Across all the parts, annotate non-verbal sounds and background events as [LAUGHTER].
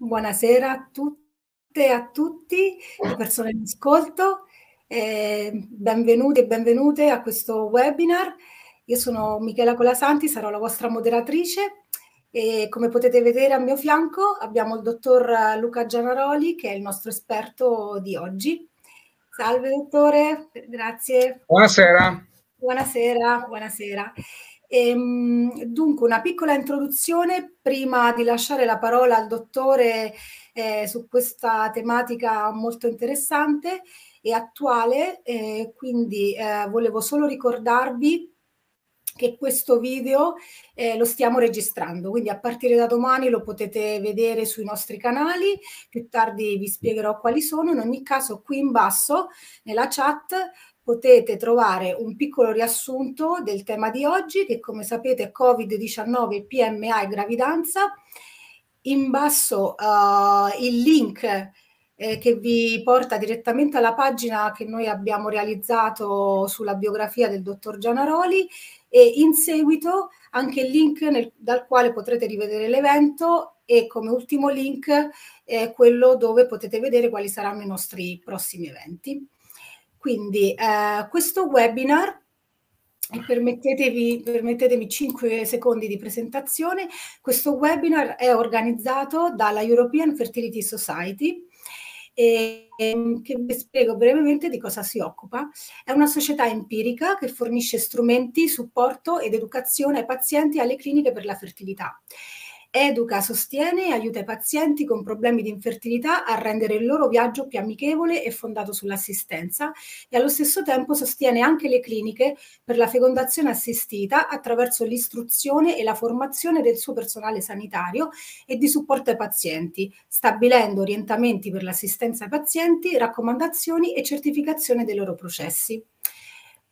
Buonasera a tutte e a tutti, le persone in ascolto, eh, benvenuti e benvenute a questo webinar. Io sono Michela Colasanti, sarò la vostra moderatrice e come potete vedere a mio fianco abbiamo il dottor Luca Gianaroli che è il nostro esperto di oggi. Salve dottore, grazie. Buonasera. Buonasera, buonasera. Ehm, dunque, una piccola introduzione prima di lasciare la parola al dottore eh, su questa tematica molto interessante e attuale, eh, quindi eh, volevo solo ricordarvi che questo video eh, lo stiamo registrando, quindi a partire da domani lo potete vedere sui nostri canali, più tardi vi spiegherò quali sono, in ogni caso qui in basso nella chat potete trovare un piccolo riassunto del tema di oggi che come sapete Covid-19, PMA e gravidanza. In basso uh, il link eh, che vi porta direttamente alla pagina che noi abbiamo realizzato sulla biografia del dottor Gianaroli e in seguito anche il link nel, dal quale potrete rivedere l'evento e come ultimo link eh, quello dove potete vedere quali saranno i nostri prossimi eventi. Quindi eh, questo webinar Permettetemi, permettetemi 5 secondi di presentazione. Questo webinar è organizzato dalla European Fertility Society e, ehm, e, che vi spiego brevemente di cosa si occupa. È una società empirica che fornisce strumenti, supporto ed educazione ai pazienti e alle cliniche per la fertilità. Educa, sostiene e aiuta i pazienti con problemi di infertilità a rendere il loro viaggio più amichevole e fondato sull'assistenza e allo stesso tempo sostiene anche le cliniche per la fecondazione assistita attraverso l'istruzione e la formazione del suo personale sanitario e di supporto ai pazienti, stabilendo orientamenti per l'assistenza ai pazienti, raccomandazioni e certificazione dei loro processi.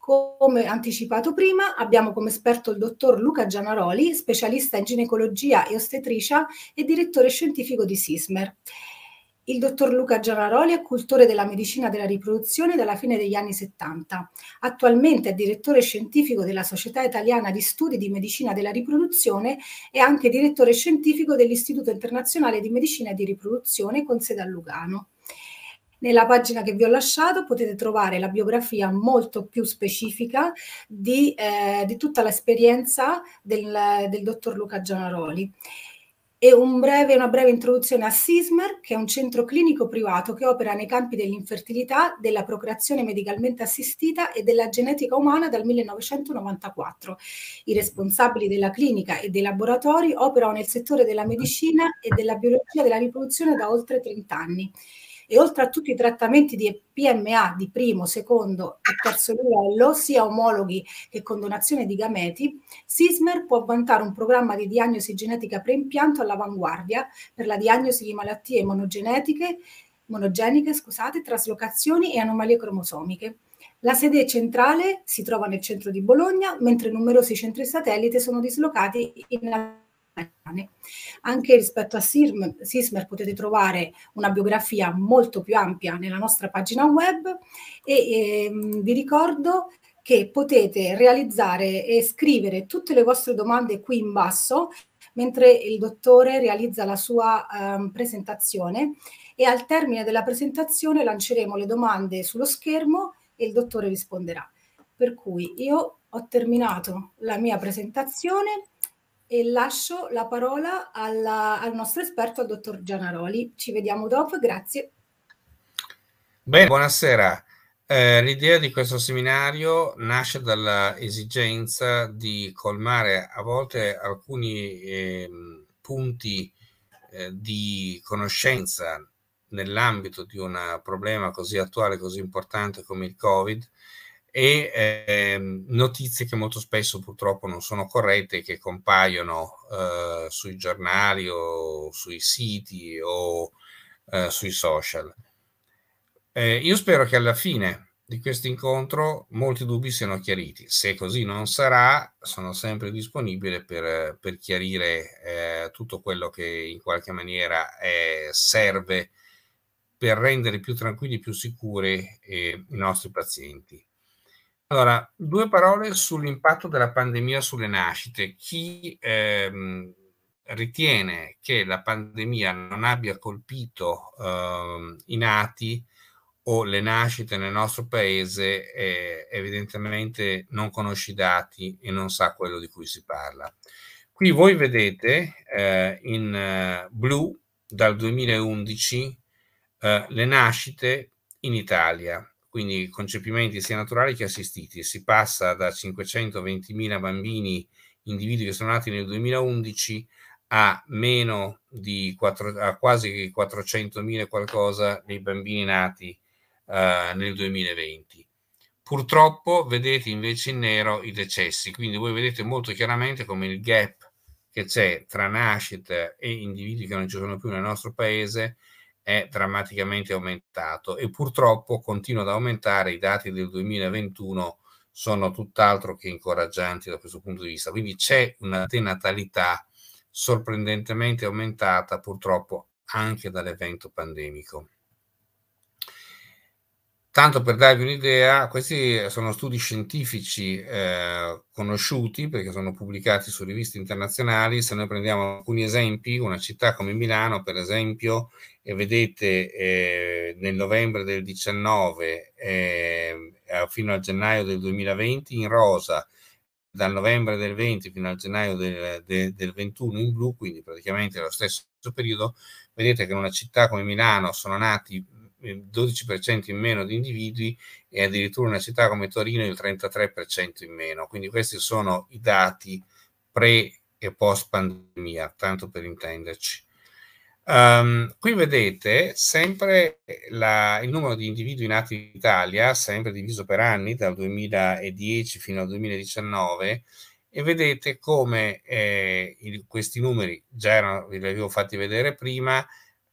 Come anticipato prima, abbiamo come esperto il dottor Luca Gianaroli, specialista in ginecologia e ostetricia e direttore scientifico di SISMER. Il dottor Luca Gianaroli è cultore della medicina della riproduzione dalla fine degli anni 70. Attualmente è direttore scientifico della Società Italiana di Studi di Medicina della Riproduzione e anche direttore scientifico dell'Istituto Internazionale di Medicina e di Riproduzione con sede a Lugano. Nella pagina che vi ho lasciato potete trovare la biografia molto più specifica di, eh, di tutta l'esperienza del, del dottor Luca Gianaroli e un breve, una breve introduzione a SISMER, che è un centro clinico privato che opera nei campi dell'infertilità, della procreazione medicalmente assistita e della genetica umana dal 1994. I responsabili della clinica e dei laboratori operano nel settore della medicina e della biologia della riproduzione da oltre 30 anni e oltre a tutti i trattamenti di PMA di primo, secondo e terzo livello, sia omologhi che con donazione di gameti, SISMER può vantare un programma di diagnosi genetica preimpianto all'avanguardia per la diagnosi di malattie monogenetiche, monogeniche, scusate, traslocazioni e anomalie cromosomiche. La sede centrale si trova nel centro di Bologna, mentre numerosi centri satellite sono dislocati in anche rispetto a Sismer potete trovare una biografia molto più ampia nella nostra pagina web e ehm, vi ricordo che potete realizzare e scrivere tutte le vostre domande qui in basso mentre il dottore realizza la sua ehm, presentazione e al termine della presentazione lanceremo le domande sullo schermo e il dottore risponderà. Per cui io ho terminato la mia presentazione e lascio la parola alla, al nostro esperto, al dottor Gianaroli. Ci vediamo dopo, grazie. Bene, buonasera. Eh, l'idea di questo seminario nasce dall'esigenza di colmare a volte alcuni eh, punti eh, di conoscenza nell'ambito di un problema così attuale, così importante come il Covid, e eh, notizie che molto spesso purtroppo non sono corrette, che compaiono eh, sui giornali o sui siti o eh, sui social. Eh, io spero che alla fine di questo incontro molti dubbi siano chiariti. Se così non sarà, sono sempre disponibile per, per chiarire eh, tutto quello che in qualche maniera eh, serve per rendere più tranquilli, e più sicuri i nostri pazienti. Allora, due parole sull'impatto della pandemia sulle nascite. Chi ehm, ritiene che la pandemia non abbia colpito ehm, i nati o le nascite nel nostro paese eh, evidentemente non conosce i dati e non sa quello di cui si parla. Qui voi vedete eh, in eh, blu dal 2011 eh, le nascite in Italia quindi concepimenti sia naturali che assistiti. Si passa da 520.000 bambini individui che sono nati nel 2011 a meno di 4, a quasi 400.000 qualcosa dei bambini nati eh, nel 2020. Purtroppo vedete invece in nero i decessi, quindi voi vedete molto chiaramente come il gap che c'è tra nascita e individui che non ci sono più nel nostro paese è drammaticamente aumentato e purtroppo continua ad aumentare, i dati del 2021 sono tutt'altro che incoraggianti da questo punto di vista, quindi c'è una denatalità sorprendentemente aumentata purtroppo anche dall'evento pandemico. Tanto per darvi un'idea, questi sono studi scientifici eh, conosciuti perché sono pubblicati su riviste internazionali. Se noi prendiamo alcuni esempi, una città come Milano, per esempio, e vedete eh, nel novembre del 19 eh, fino al gennaio del 2020 in rosa, dal novembre del 20 fino al gennaio del, del, del 21 in blu, quindi praticamente lo stesso periodo, vedete che in una città come Milano sono nati ehm, il 12% in meno di individui e addirittura in una città come Torino il 33% in meno. Quindi questi sono i dati pre e post pandemia, tanto per intenderci. Um, qui vedete sempre la, il numero di individui nati in Italia, sempre diviso per anni, dal 2010 fino al 2019, e vedete come eh, il, questi numeri, già erano, vi avevo fatti vedere prima,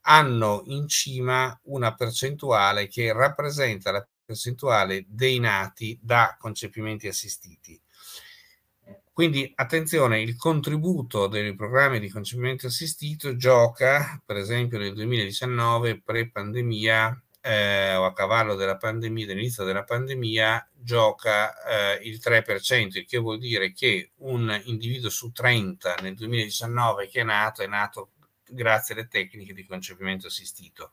hanno in cima una percentuale che rappresenta la percentuale dei nati da concepimenti assistiti. Quindi attenzione, il contributo dei programmi di concepimento assistito gioca, per esempio nel 2019, pre-pandemia eh, o a cavallo della pandemia, dell'inizio della pandemia, gioca eh, il 3%, il che vuol dire che un individuo su 30 nel 2019 che è nato è nato grazie alle tecniche di concepimento assistito.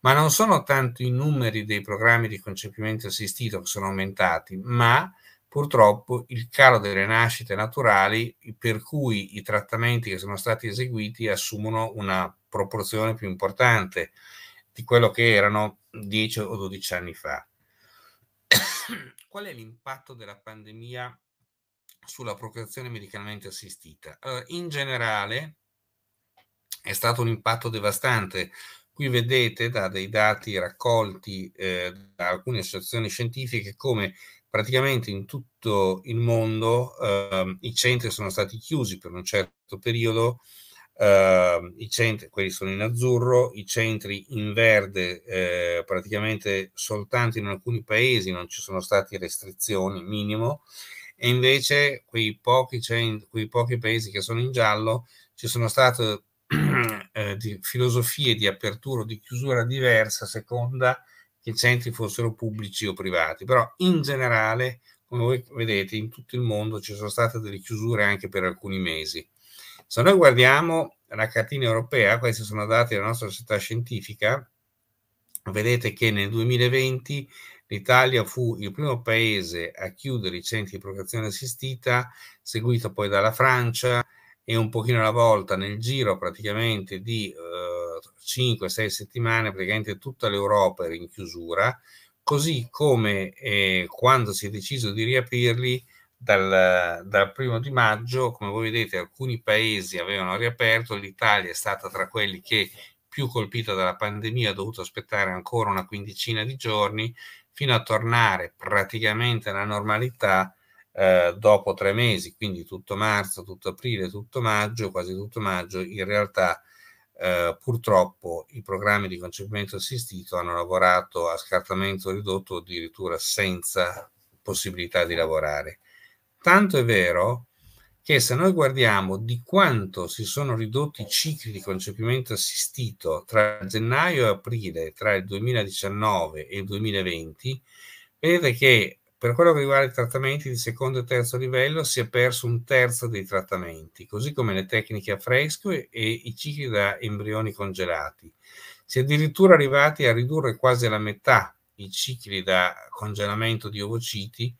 Ma non sono tanto i numeri dei programmi di concepimento assistito che sono aumentati, ma purtroppo il calo delle nascite naturali per cui i trattamenti che sono stati eseguiti assumono una proporzione più importante di quello che erano 10 o 12 anni fa. Qual è l'impatto della pandemia sulla procreazione medicalmente assistita? Allora, in generale è stato un impatto devastante. Qui vedete da dei dati raccolti eh, da alcune associazioni scientifiche come praticamente in tutto il mondo eh, i centri sono stati chiusi per un certo periodo, eh, i centri, quelli sono in azzurro, i centri in verde eh, praticamente soltanto in alcuni paesi non ci sono state restrizioni minimo e invece quei pochi, centri, quei pochi paesi che sono in giallo ci sono state [CLEARS THROAT] eh, di filosofie di apertura o di chiusura diverse a seconda che i centri fossero pubblici o privati, però in generale, come voi vedete, in tutto il mondo ci sono state delle chiusure anche per alcuni mesi. Se noi guardiamo la cartina europea, questi sono dati della nostra società scientifica, vedete che nel 2020 l'Italia fu il primo paese a chiudere i centri di procreazione assistita, seguito poi dalla Francia e un pochino alla volta nel giro praticamente di eh, 5-6 settimane praticamente tutta l'Europa era in chiusura, così come eh, quando si è deciso di riaprirli dal, dal, primo di maggio, come voi vedete alcuni paesi avevano riaperto, l'Italia è stata tra quelli che più colpita dalla pandemia ha dovuto aspettare ancora una quindicina di giorni fino a tornare praticamente alla normalità eh, dopo tre mesi, quindi tutto marzo, tutto aprile, tutto maggio, quasi tutto maggio, in realtà eh, purtroppo i programmi di concepimento assistito hanno lavorato a scartamento ridotto addirittura senza possibilità di lavorare. Tanto è vero che se noi guardiamo di quanto si sono ridotti i cicli di concepimento assistito tra gennaio e aprile, tra il 2019 e il 2020, vedete che per quello che riguarda i trattamenti di secondo e terzo livello, si è perso un terzo dei trattamenti, così come le tecniche a fresco e i cicli da embrioni congelati. Si è addirittura arrivati a ridurre quasi alla metà i cicli da congelamento di ovociti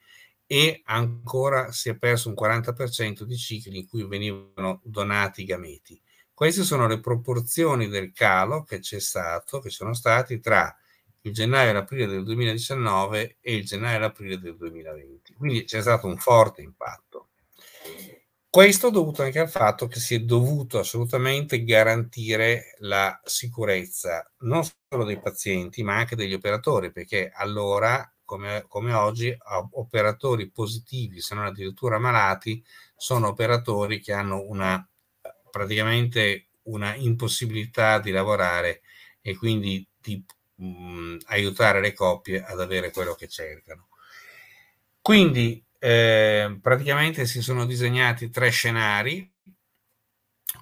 e ancora si è perso un 40% di cicli in cui venivano donati i gameti. Queste sono le proporzioni del calo che c'è stato, che sono stati tra il gennaio e l'aprile del 2019 e il gennaio e l'aprile del 2020. Quindi c'è stato un forte impatto. Questo dovuto anche al fatto che si è dovuto assolutamente garantire la sicurezza non solo dei pazienti ma anche degli operatori, perché allora, come, come oggi, operatori positivi, se non addirittura malati, sono operatori che hanno una praticamente una impossibilità di lavorare e quindi di mh, mm, aiutare le coppie ad avere quello che cercano. Quindi eh, praticamente si sono disegnati tre scenari,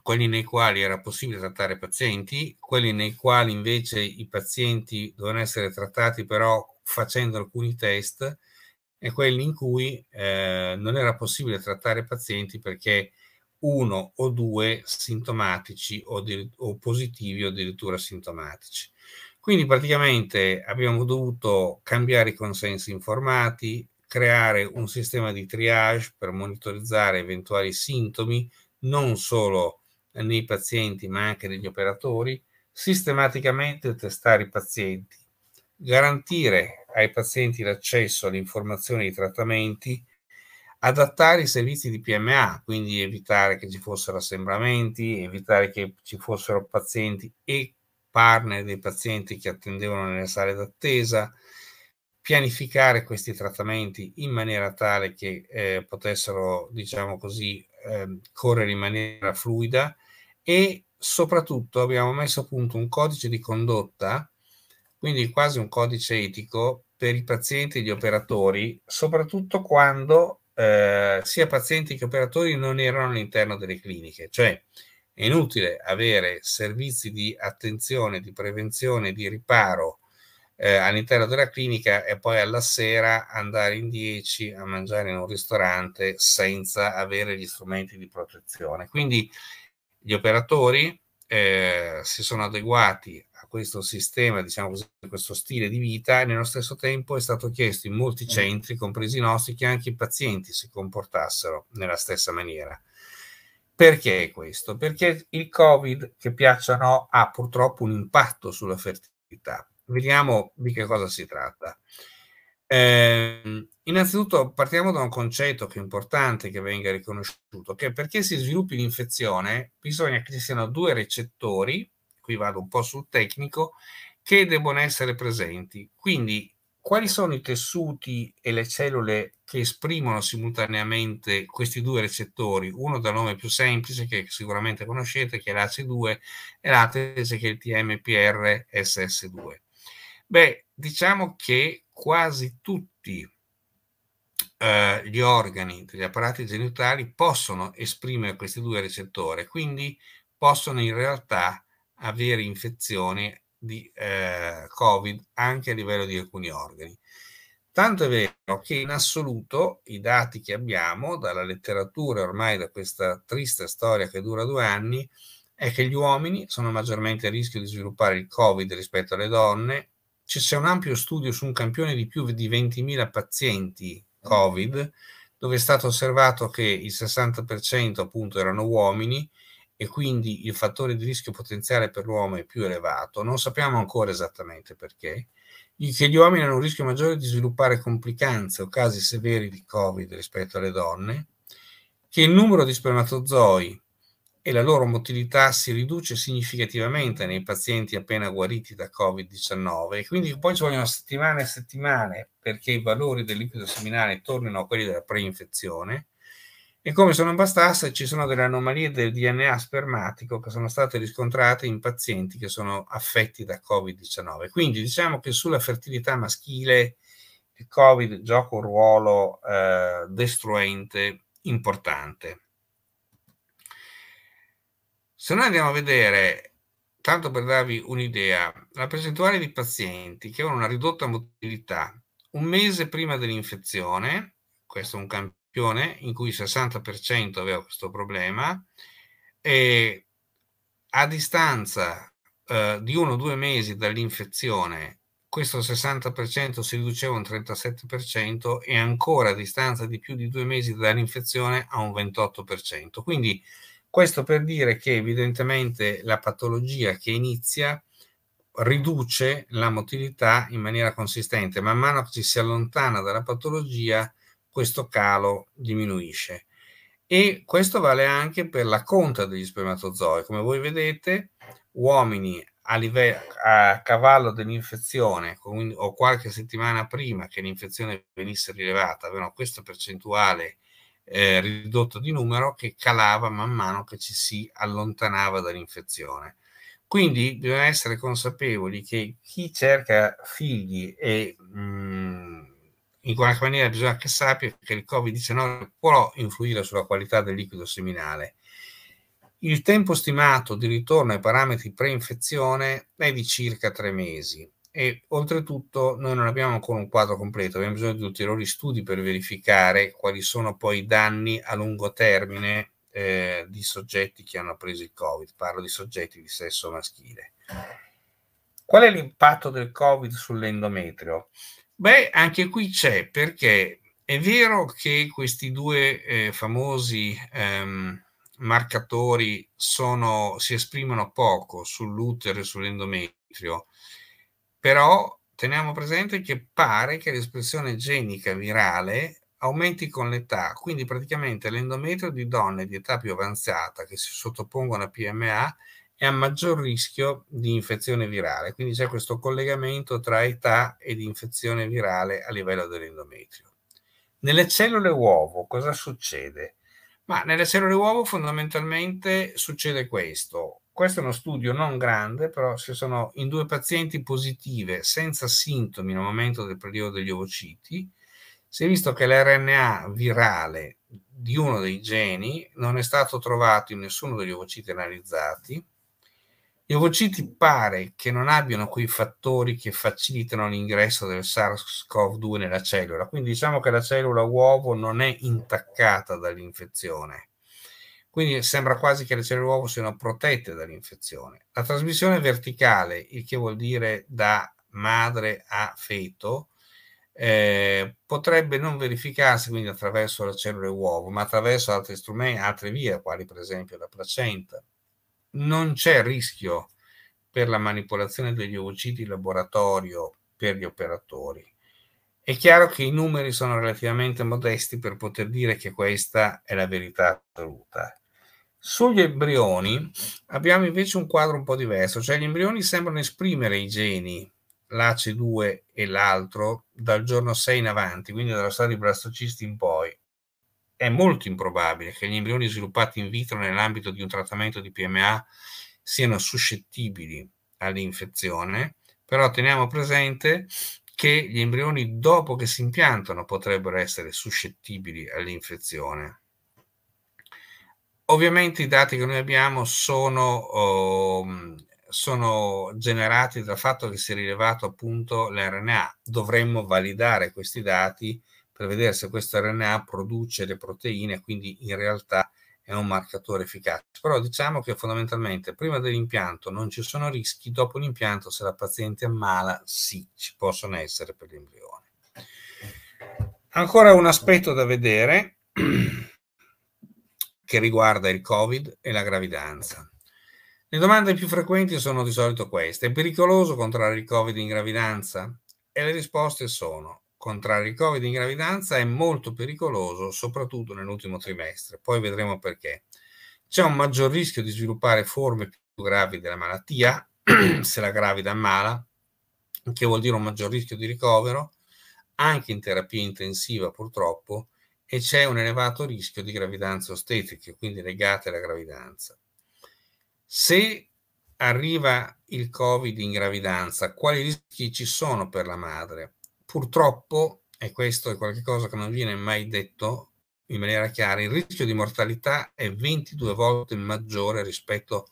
quelli nei quali era possibile trattare pazienti, quelli nei quali invece i pazienti dovevano essere trattati però facendo alcuni test e quelli in cui eh, non era possibile trattare pazienti perché uno o due sintomatici o, di, o positivi o addirittura sintomatici. Quindi praticamente abbiamo dovuto cambiare i consensi informati, creare un sistema di triage per monitorizzare eventuali sintomi, non solo nei pazienti ma anche negli operatori, sistematicamente testare i pazienti, garantire ai pazienti l'accesso alle informazioni e ai trattamenti, adattare i servizi di PMA, quindi evitare che ci fossero assembramenti, evitare che ci fossero pazienti e partner dei pazienti che attendevano nelle sale d'attesa, pianificare questi trattamenti in maniera tale che eh, potessero, diciamo così, eh, correre in maniera fluida e soprattutto abbiamo messo a punto un codice di condotta, quindi quasi un codice etico per i pazienti e gli operatori, soprattutto quando eh, sia pazienti che operatori non erano all'interno delle cliniche, cioè è inutile avere servizi di attenzione, di prevenzione, di riparo eh, all'interno della clinica e poi alla sera andare in 10 a mangiare in un ristorante senza avere gli strumenti di protezione. Quindi gli operatori eh, si sono adeguati a questo sistema, diciamo così, a questo stile di vita e nello stesso tempo è stato chiesto in molti mm. centri, compresi i nostri, che anche i pazienti si comportassero nella stessa maniera. Perché questo? Perché il Covid, che piaccia o no, ha purtroppo un impatto sulla fertilità. Vediamo di che cosa si tratta. Eh, innanzitutto partiamo da un concetto che è importante che venga riconosciuto, che perché si sviluppi l'infezione bisogna che ci siano due recettori, qui vado un po' sul tecnico, che debbono essere presenti. Quindi quali sono i tessuti e le cellule che esprimono simultaneamente questi due recettori, uno dal nome più semplice che sicuramente conoscete, che è l'AC2, e l'altro che è il TMPRSS2. Beh, diciamo che quasi tutti eh, gli organi degli apparati genitali possono esprimere questi due recettori, quindi possono in realtà avere infezioni di eh, Covid anche a livello di alcuni organi. Tanto è vero che in assoluto i dati che abbiamo dalla letteratura, ormai da questa triste storia che dura due anni, è che gli uomini sono maggiormente a rischio di sviluppare il Covid rispetto alle donne. C'è un ampio studio su un campione di più di 20.000 pazienti Covid, dove è stato osservato che il 60% appunto erano uomini, e quindi il fattore di rischio potenziale per l'uomo è più elevato, non sappiamo ancora esattamente perché, che gli uomini hanno un rischio maggiore di sviluppare complicanze o casi severi di Covid rispetto alle donne, che il numero di spermatozoi e la loro motilità si riduce significativamente nei pazienti appena guariti da Covid-19 e quindi poi ci vogliono settimane e settimane perché i valori del liquido seminale tornino a quelli della preinfezione e come se non bastasse, ci sono delle anomalie del DNA spermatico che sono state riscontrate in pazienti che sono affetti da Covid-19. Quindi diciamo che sulla fertilità maschile il Covid gioca un ruolo eh, destruente importante. Se noi andiamo a vedere, tanto per darvi un'idea, la percentuale di pazienti che hanno una ridotta motilità un mese prima dell'infezione, questo è un campione in cui il 60% aveva questo problema e a distanza eh, di uno o due mesi dall'infezione questo 60% si riduceva a un 37% e ancora a distanza di più di due mesi dall'infezione a un 28%. Quindi questo per dire che evidentemente la patologia che inizia riduce la motilità in maniera consistente. Man mano che ci si allontana dalla patologia, questo calo diminuisce. E questo vale anche per la conta degli spermatozoi. Come voi vedete, uomini a, livello, a cavallo dell'infezione o qualche settimana prima che l'infezione venisse rilevata, avevano questa percentuale eh, ridotta di numero che calava man mano che ci si allontanava dall'infezione. Quindi bisogna essere consapevoli che chi cerca figli e mh, mm, in qualche maniera bisogna che sappia che il Covid-19 può influire sulla qualità del liquido seminale. Il tempo stimato di ritorno ai parametri pre-infezione è di circa tre mesi e oltretutto noi non abbiamo ancora un quadro completo, abbiamo bisogno di ulteriori studi per verificare quali sono poi i danni a lungo termine eh, di soggetti che hanno preso il Covid, parlo di soggetti di sesso maschile. Qual è l'impatto del Covid sull'endometrio? Beh, anche qui c'è, perché è vero che questi due eh, famosi ehm, marcatori sono, si esprimono poco sull'utero e sull'endometrio, però teniamo presente che pare che l'espressione genica virale aumenti con l'età, quindi praticamente l'endometrio di donne di età più avanzata che si sottopongono a PMA è a maggior rischio di infezione virale, quindi c'è questo collegamento tra età ed infezione virale a livello dell'endometrio. Nelle cellule uovo cosa succede? Ma nelle cellule uovo fondamentalmente succede questo. Questo è uno studio non grande, però se sono in due pazienti positive senza sintomi nel momento del periodo degli ovociti, si è visto che l'RNA virale di uno dei geni non è stato trovato in nessuno degli ovociti analizzati gli ovociti pare che non abbiano quei fattori che facilitano l'ingresso del SARS-CoV-2 nella cellula, quindi diciamo che la cellula uovo non è intaccata dall'infezione. Quindi sembra quasi che le cellule uovo siano protette dall'infezione. La trasmissione verticale, il che vuol dire da madre a feto, eh, potrebbe non verificarsi quindi attraverso la cellula uovo, ma attraverso altri strumenti, altre vie, quali per esempio la placenta non c'è rischio per la manipolazione degli ovociti in laboratorio per gli operatori. È chiaro che i numeri sono relativamente modesti per poter dire che questa è la verità assoluta. Sugli embrioni abbiamo invece un quadro un po' diverso, cioè gli embrioni sembrano esprimere i geni, l'AC2 e l'altro, dal giorno 6 in avanti, quindi dalla dallo di blastocisti in poi, è molto improbabile che gli embrioni sviluppati in vitro nell'ambito di un trattamento di PMA siano suscettibili all'infezione, però teniamo presente che gli embrioni dopo che si impiantano potrebbero essere suscettibili all'infezione. Ovviamente i dati che noi abbiamo sono, oh, sono generati dal fatto che si è rilevato appunto l'RNA. Dovremmo validare questi dati per vedere se questo RNA produce le proteine, quindi in realtà è un marcatore efficace. Però diciamo che fondamentalmente prima dell'impianto non ci sono rischi, dopo l'impianto se la paziente ammala sì, ci possono essere per l'embrione. Ancora un aspetto da vedere [CLEARS THROAT] che riguarda il Covid e la gravidanza. Le domande più frequenti sono di solito queste. È pericoloso contrarre il Covid in gravidanza? E le risposte sono contrarre il Covid in gravidanza è molto pericoloso, soprattutto nell'ultimo trimestre. Poi vedremo perché. C'è un maggior rischio di sviluppare forme più gravi della malattia, [CLEARS THROAT] se la gravida ammala, che vuol dire un maggior rischio di ricovero, anche in terapia intensiva purtroppo, e c'è un elevato rischio di gravidanze ostetriche, quindi legate alla gravidanza. Se arriva il Covid in gravidanza, quali rischi ci sono per la madre? Purtroppo, e questo è qualcosa che non viene mai detto in maniera chiara, il rischio di mortalità è 22 volte maggiore rispetto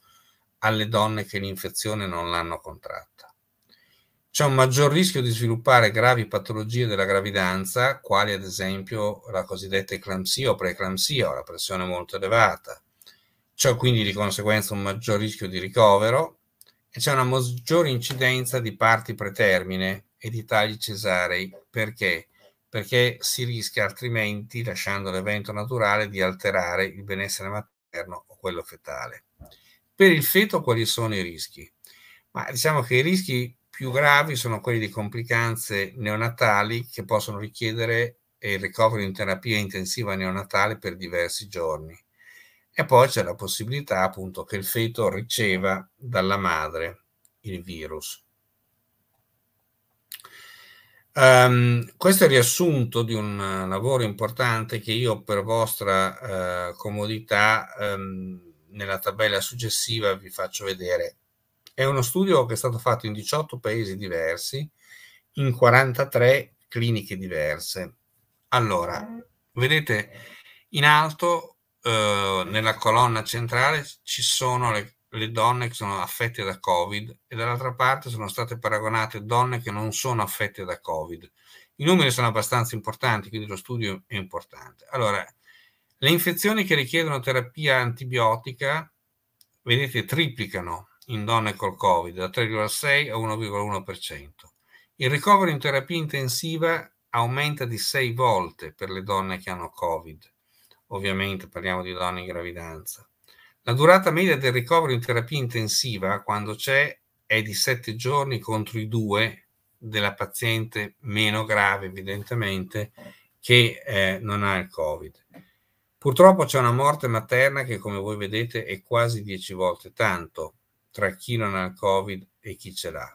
alle donne che l'infezione non l'hanno contratta. C'è un maggior rischio di sviluppare gravi patologie della gravidanza, quali ad esempio la cosiddetta eclampsia o preeclampsia o la pressione molto elevata. C'è quindi di conseguenza un maggior rischio di ricovero e c'è una maggiore incidenza di parti pretermine, e di tagli cesarei. Perché? Perché si rischia altrimenti, lasciando l'evento naturale, di alterare il benessere materno o quello fetale. Per il feto quali sono i rischi? Ma diciamo che i rischi più gravi sono quelli di complicanze neonatali che possono richiedere il ricovero in terapia intensiva neonatale per diversi giorni. E poi c'è la possibilità appunto che il feto riceva dalla madre il virus. Um, questo è il riassunto di un eh, lavoro importante che io per vostra uh, comodità um, nella tabella successiva vi faccio vedere. È uno studio che è stato fatto in 18 paesi diversi, in 43 cliniche diverse. Allora, vedete in alto uh, nella colonna centrale ci sono le le donne che sono affette da Covid e dall'altra parte sono state paragonate donne che non sono affette da Covid. I numeri sono abbastanza importanti, quindi lo studio è importante. Allora, le infezioni che richiedono terapia antibiotica, vedete, triplicano in donne col Covid, da 3,6 a 1,1%. Il ricovero in terapia intensiva aumenta di 6 volte per le donne che hanno Covid. Ovviamente parliamo di donne in gravidanza. La durata media del ricovero in terapia intensiva, quando c'è, è di 7 giorni contro i 2 della paziente meno grave, evidentemente, che eh, non ha il Covid. Purtroppo c'è una morte materna che, come voi vedete, è quasi 10 volte tanto tra chi non ha il Covid e chi ce l'ha.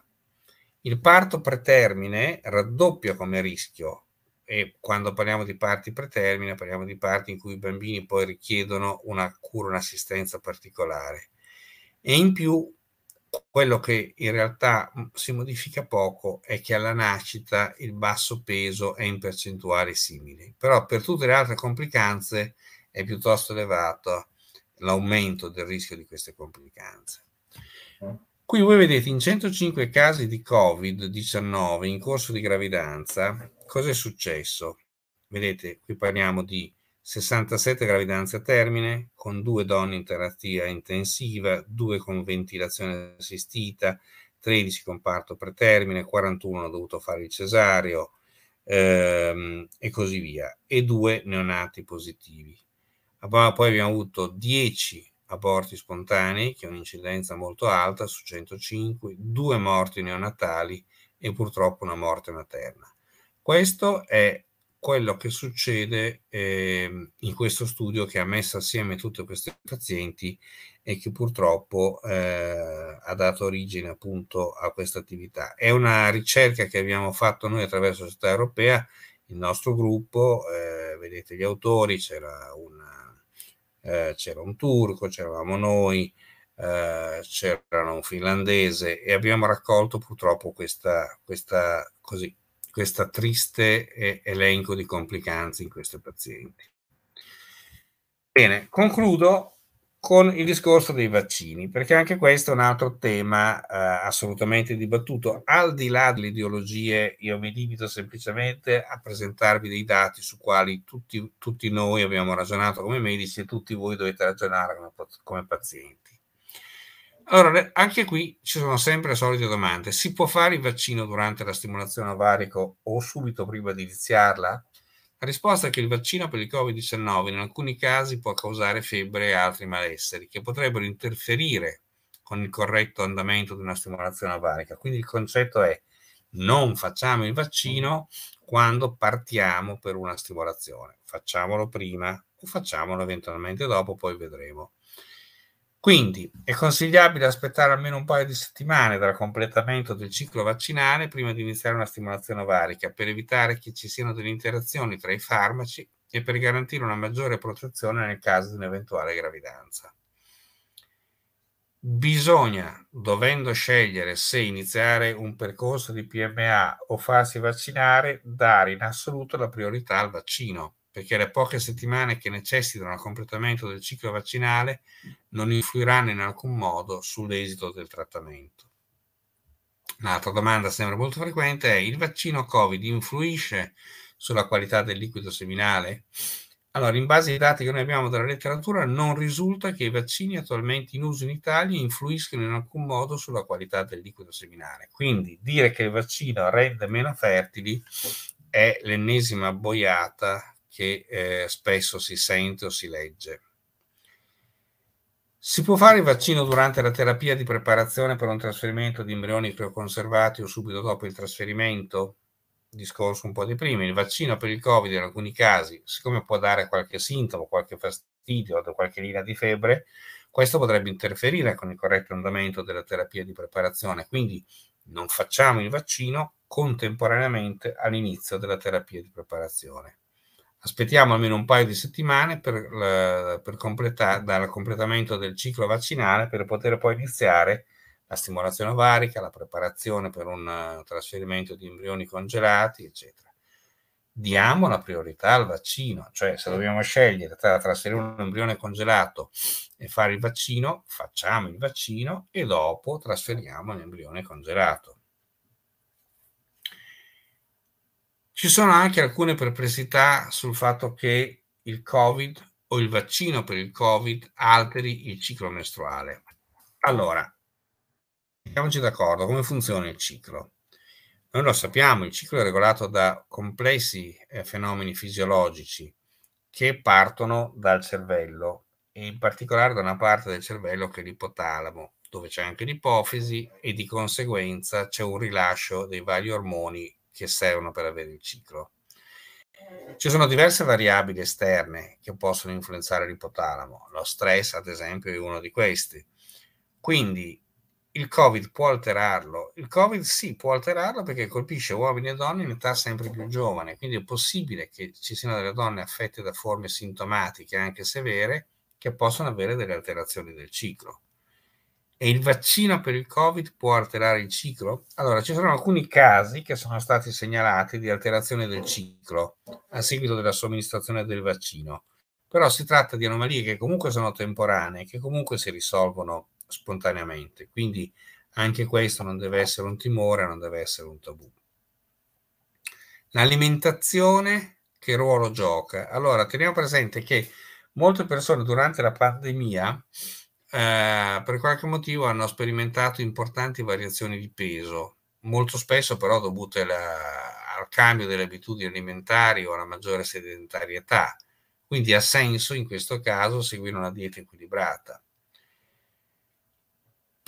Il parto pretermine raddoppia come rischio e quando parliamo di parti pretermine parliamo di parti in cui i bambini poi richiedono una cura, un'assistenza particolare. E in più quello che in realtà mhmm, si modifica poco è che alla nascita il basso peso è in percentuale simile, però per tutte le altre complicanze è piuttosto elevato l'aumento del rischio di queste complicanze. Eh. Qui voi vedete in 105 casi di Covid-19 in corso di gravidanza, cosa è successo? Vedete, qui parliamo di 67 gravidanze a termine, con due donne in terapia intensiva, due con ventilazione assistita, 13 con parto pretermine, 41 hanno dovuto fare il cesario ehm, e così via, e due neonati positivi. poi abbiamo avuto 10 aborti spontanei, che è un'incidenza molto alta, su 105, due morti neonatali e purtroppo una morte materna. Questo è quello che succede eh, in questo studio che ha messo assieme tutte queste pazienti e che purtroppo eh, ha dato origine appunto a questa attività. È una ricerca che abbiamo fatto noi attraverso la società europea, il nostro gruppo, eh, vedete gli autori, c'era una eh, c'era un turco, c'eravamo noi, eh, c'era un finlandese e abbiamo raccolto purtroppo questa, questa, così, questa triste eh, elenco di complicanze in questi pazienti. Bene, concludo con il discorso dei vaccini, perché anche questo è un altro tema eh, assolutamente dibattuto. Al di là delle ideologie, io mi limito semplicemente a presentarvi dei dati su quali tutti, tutti noi abbiamo ragionato come medici e tutti voi dovete ragionare come, come pazienti. Allora, anche qui ci sono sempre le solite domande. Si può fare il vaccino durante la stimolazione ovarico o subito prima di iniziarla? La risposta è che il vaccino per il Covid-19 in alcuni casi può causare febbre e altri malesseri che potrebbero interferire con il corretto andamento di una stimolazione ovarica. Quindi il concetto è non facciamo il vaccino quando partiamo per una stimolazione. Facciamolo prima o facciamolo eventualmente dopo, poi vedremo. Quindi è consigliabile aspettare almeno un paio di settimane dal completamento del ciclo vaccinale prima di iniziare una stimolazione ovarica per evitare che ci siano delle interazioni tra i farmaci e per garantire una maggiore protezione nel caso di un'eventuale gravidanza. Bisogna, dovendo scegliere se iniziare un percorso di PMA o farsi vaccinare, dare in assoluto la priorità al vaccino perché le poche settimane che necessitano al completamento del ciclo vaccinale non influiranno in alcun modo sull'esito del trattamento. Un'altra domanda sempre molto frequente è il vaccino Covid influisce sulla qualità del liquido seminale? Allora, in base ai dati che noi abbiamo dalla letteratura, non risulta che i vaccini attualmente in uso in Italia influiscano in alcun modo sulla qualità del liquido seminale. Quindi dire che il vaccino rende meno fertili è l'ennesima boiata che eh, spesso si sente o si legge. Si può fare il vaccino durante la terapia di preparazione per un trasferimento di embrioni crioconservati o subito dopo il trasferimento? Discorso un po' di prima. Il vaccino per il Covid in alcuni casi, siccome può dare qualche sintomo, qualche fastidio, qualche linea di febbre, questo potrebbe interferire con il corretto andamento della terapia di preparazione. Quindi non facciamo il vaccino contemporaneamente all'inizio della terapia di preparazione. Aspettiamo almeno un paio di settimane per, eh, per completare, dal completamento del ciclo vaccinale per poter poi iniziare la stimolazione ovarica, la preparazione per un eh, trasferimento di embrioni congelati, eccetera. Diamo la priorità al vaccino, cioè se dobbiamo scegliere tra trasferire un embrione congelato e fare il vaccino, facciamo il vaccino e dopo trasferiamo l'embrione congelato Ci sono anche alcune perplessità sul fatto che il Covid o il vaccino per il Covid alteri il ciclo mestruale. Allora, mettiamoci d'accordo, come funziona il ciclo? Noi lo sappiamo, il ciclo è regolato da complessi eh, fenomeni fisiologici che partono dal cervello e in particolare da una parte del cervello che è l'ipotalamo, dove c'è anche l'ipofisi e di conseguenza c'è un rilascio dei vari ormoni che servono per avere il ciclo. Ci sono diverse variabili esterne che possono influenzare l'ipotalamo, lo stress ad esempio è uno di questi. Quindi il Covid può alterarlo? Il Covid sì, può alterarlo perché colpisce uomini e donne in età sempre più giovane, quindi è possibile che ci siano delle donne affette da forme sintomatiche, anche severe, che possono avere delle alterazioni del ciclo e il vaccino per il Covid può alterare il ciclo? Allora, ci sono alcuni casi che sono stati segnalati di alterazione del ciclo a seguito della somministrazione del vaccino, però si tratta di anomalie che comunque sono temporanee, che comunque si risolvono spontaneamente, quindi anche questo non deve essere un timore, non deve essere un tabù. L'alimentazione che ruolo gioca? Allora, teniamo presente che molte persone durante la pandemia eh, per qualche motivo hanno sperimentato importanti variazioni di peso, molto spesso però dovute alla, al cambio delle abitudini alimentari o alla maggiore sedentarietà. Quindi ha senso in questo caso seguire una dieta equilibrata.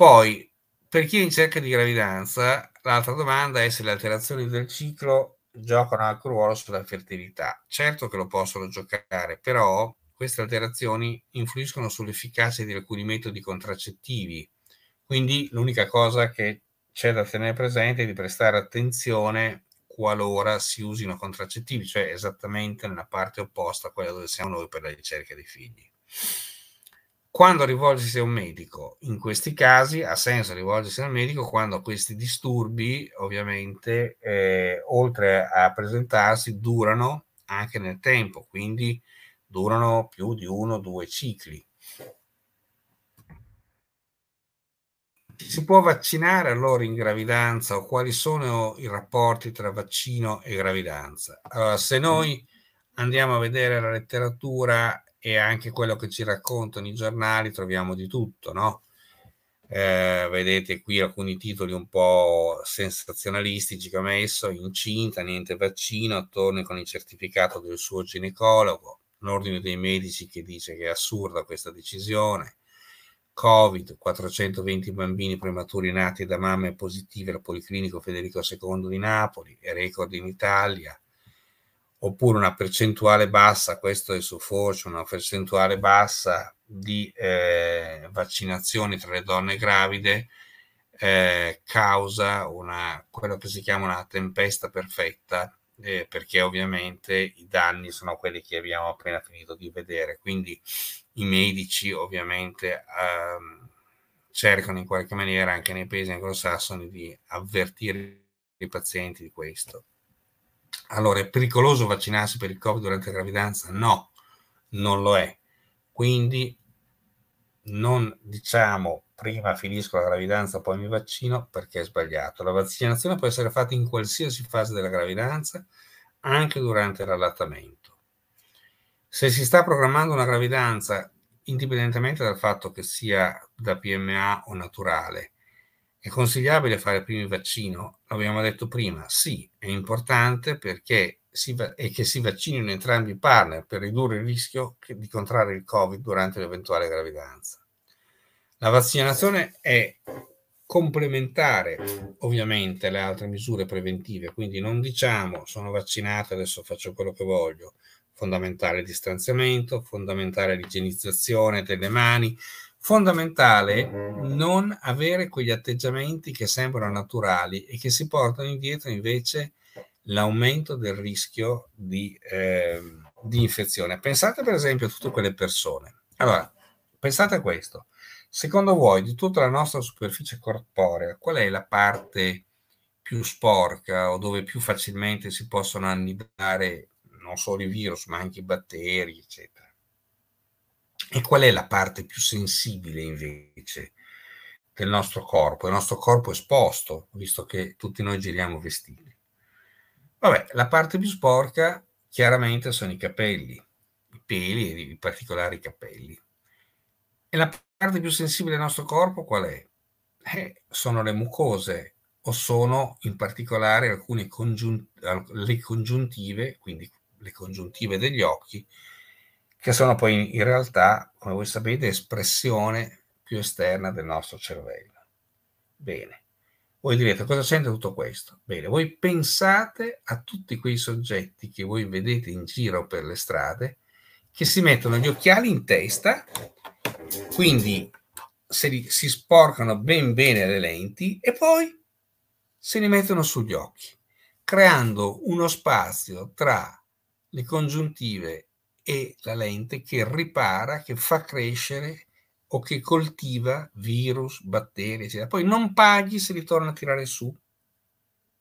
Poi, per chi è in cerca di gravidanza, l'altra domanda è se le alterazioni del ciclo giocano anche un ruolo sulla fertilità. Certo che lo possono giocare, però queste alterazioni influiscono sull'efficacia di alcuni metodi contraccettivi. Quindi l'unica cosa che c'è da tenere presente è di prestare attenzione qualora si usino contraccettivi, cioè esattamente nella parte opposta a quella dove siamo noi per la ricerca dei figli. Quando rivolgersi a un medico? In questi casi ha senso rivolgersi al medico quando questi disturbi, ovviamente, eh, oltre a presentarsi, durano anche nel tempo, quindi durano più di uno o due cicli. Si può vaccinare allora in gravidanza o quali sono i rapporti tra vaccino e gravidanza? Allora, se mm. noi andiamo a vedere la letteratura e anche quello che ci raccontano i giornali, troviamo di tutto, no? Eh, vedete qui alcuni titoli un po' sensazionalistici che ho messo, incinta, niente vaccino, torni con il certificato del suo ginecologo, l'ordine dei medici che dice che è assurda questa decisione, Covid, 420 bambini prematuri nati da mamme positive al Policlinico Federico II di Napoli, record in Italia, oppure una percentuale bassa, questo è su Force, una percentuale bassa di eh, vaccinazioni tra le donne gravide eh, causa una, quello che si chiama una tempesta perfetta eh, perché ovviamente i danni sono quelli che abbiamo appena finito di vedere. Quindi i medici ovviamente ehm, cercano in qualche maniera anche nei paesi anglosassoni di avvertire i pazienti di questo. Allora, è pericoloso vaccinarsi per il Covid durante la gravidanza? No, non lo è. Quindi non diciamo prima finisco la gravidanza, poi mi vaccino, perché è sbagliato. La vaccinazione può essere fatta in qualsiasi fase della gravidanza, anche durante l'allattamento. Se si sta programmando una gravidanza, indipendentemente dal fatto che sia da PMA o naturale, è consigliabile fare prima il vaccino? L'abbiamo detto prima, sì, è importante perché si va- è che si vaccinino entrambi i partner per ridurre il rischio di contrarre il Covid durante l'eventuale gravidanza. La vaccinazione è complementare ovviamente alle altre misure preventive, quindi non diciamo sono vaccinato, adesso faccio quello che voglio. Fondamentale il distanziamento, fondamentale l'igienizzazione delle mani, fondamentale non avere quegli atteggiamenti che sembrano naturali e che si portano indietro invece l'aumento del rischio di, eh, di infezione. Pensate per esempio a tutte quelle persone. Allora, pensate a questo Secondo voi, di tutta la nostra superficie corporea, qual è la parte più sporca o dove più facilmente si possono annidare non solo i virus, ma anche i batteri, eccetera? E qual è la parte più sensibile invece del nostro corpo? Il nostro corpo è esposto, visto che tutti noi giriamo vestiti. Vabbè, la parte più sporca chiaramente sono i capelli, i peli e in particolare i capelli. E la parte più sensibile del nostro corpo qual è? Eh, sono le mucose o sono in particolare alcune congiun- le congiuntive, quindi le congiuntive degli occhi, che sono poi in realtà, come voi sapete, espressione più esterna del nostro cervello. Bene, voi direte cosa c'entra tutto questo? Bene, voi pensate a tutti quei soggetti che voi vedete in giro per le strade che si mettono gli occhiali in testa quindi li, si sporcano ben bene le lenti e poi se li mettono sugli occhi, creando uno spazio tra le congiuntive e la lente che ripara, che fa crescere o che coltiva virus, batteri, eccetera. Poi non paghi se li torna a tirare su.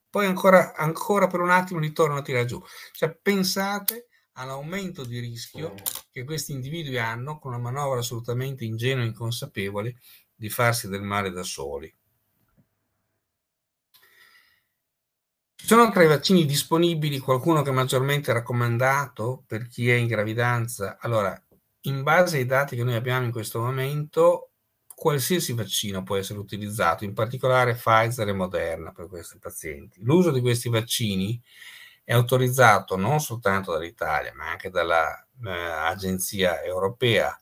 Poi ancora, ancora per un attimo li torna a tirare giù. Cioè, pensate all'aumento di rischio mm. che questi individui hanno con la manovra assolutamente ingenua e inconsapevole di farsi del male da soli. Ci sono tra i vaccini disponibili qualcuno che è maggiormente raccomandato per chi è in gravidanza? Allora, in base ai dati che noi abbiamo in questo momento, qualsiasi vaccino può essere utilizzato, in particolare Pfizer e Moderna per questi pazienti. L'uso di questi vaccini è autorizzato non soltanto dall'Italia, ma anche dall'agenzia eh, europea,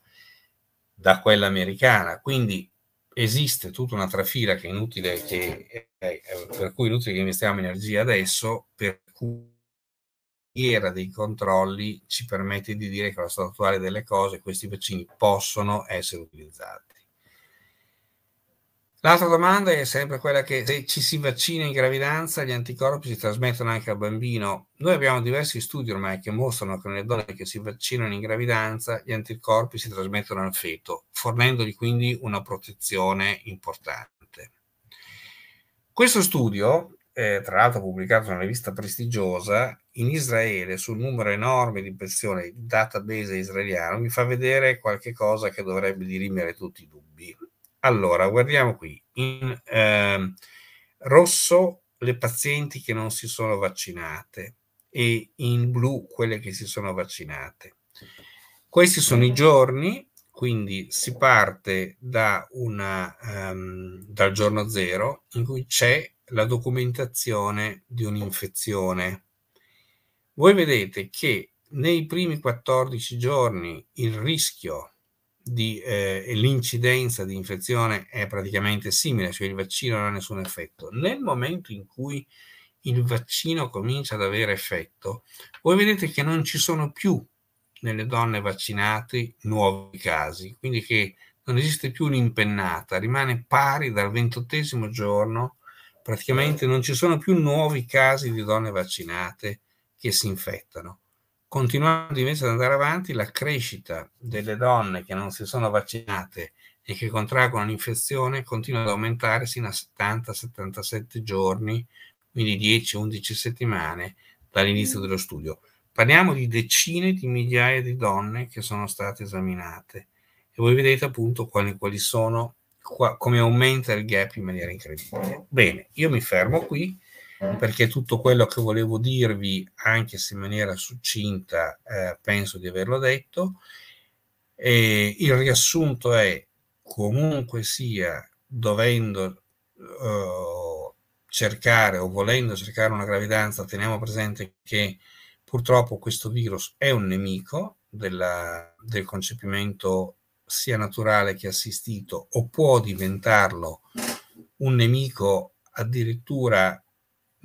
da quella americana. Quindi esiste tutta una trafila che è inutile che, eh, per cui è inutile che investiamo energia adesso, per cui era dei controlli ci permette di dire che allo stato attuale delle cose questi vaccini possono essere utilizzati. L'altra domanda è sempre quella che se ci si vaccina in gravidanza gli anticorpi si trasmettono anche al bambino. Noi abbiamo diversi studi ormai che mostrano che nelle donne che si vaccinano in gravidanza gli anticorpi si trasmettono al feto, fornendogli quindi una protezione importante. Questo studio, eh, tra l'altro pubblicato in una rivista prestigiosa, in Israele sul numero enorme di persone, il database israeliano, mi fa vedere qualche cosa che dovrebbe dirimere tutti i dubbi allora, guardiamo qui. In eh, rosso le pazienti che non si sono vaccinate e in blu quelle che si sono vaccinate. Questi sono i giorni, quindi si parte da una, um, dal giorno zero in cui c'è la documentazione di un'infezione. Voi vedete che nei primi 14 giorni il rischio di, eh, l'incidenza di infezione è praticamente simile, cioè il vaccino non ha nessun effetto. Nel momento in cui il vaccino comincia ad avere effetto, voi vedete che non ci sono più nelle donne vaccinate nuovi casi, quindi che non esiste più un'impennata, rimane pari dal ventottesimo giorno, praticamente non ci sono più nuovi casi di donne vaccinate che si infettano continuando invece ad andare avanti la crescita delle donne che non si sono vaccinate e che contraggono l'infezione continua ad aumentare sino a 70-77 giorni, quindi 10-11 settimane dall'inizio dello studio. Parliamo di decine di migliaia di donne che sono state esaminate e voi vedete appunto quali, quali sono, qua, come aumenta il gap in maniera incredibile. Bene, io mi fermo qui Mm. perché tutto quello che volevo dirvi, anche se in maniera succinta, eh, penso di averlo detto. E il riassunto è, comunque sia, dovendo eh, cercare o volendo cercare una gravidanza, teniamo presente che purtroppo questo virus è un nemico della, del concepimento sia naturale che assistito o può diventarlo un nemico addirittura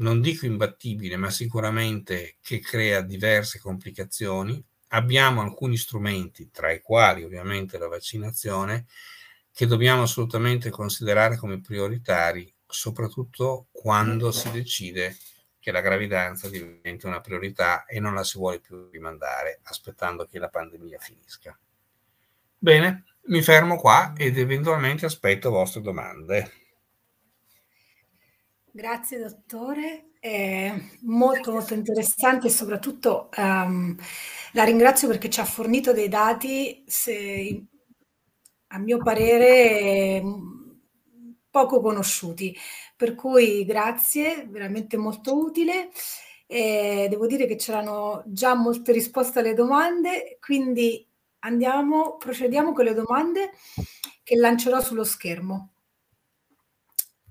non dico imbattibile, ma sicuramente che crea diverse complicazioni. Abbiamo alcuni strumenti, tra i quali ovviamente la vaccinazione, che dobbiamo assolutamente considerare come prioritari, soprattutto quando si decide che la gravidanza diventa una priorità e non la si vuole più rimandare aspettando che la pandemia finisca. Bene, mi fermo qua ed eventualmente aspetto vostre domande. Grazie dottore, è molto molto interessante e soprattutto um, la ringrazio perché ci ha fornito dei dati, se, a mio parere, mm, poco conosciuti. Per cui grazie, veramente molto utile. E devo dire che c'erano già molte risposte alle domande, quindi andiamo, procediamo con le domande che lancerò sullo schermo.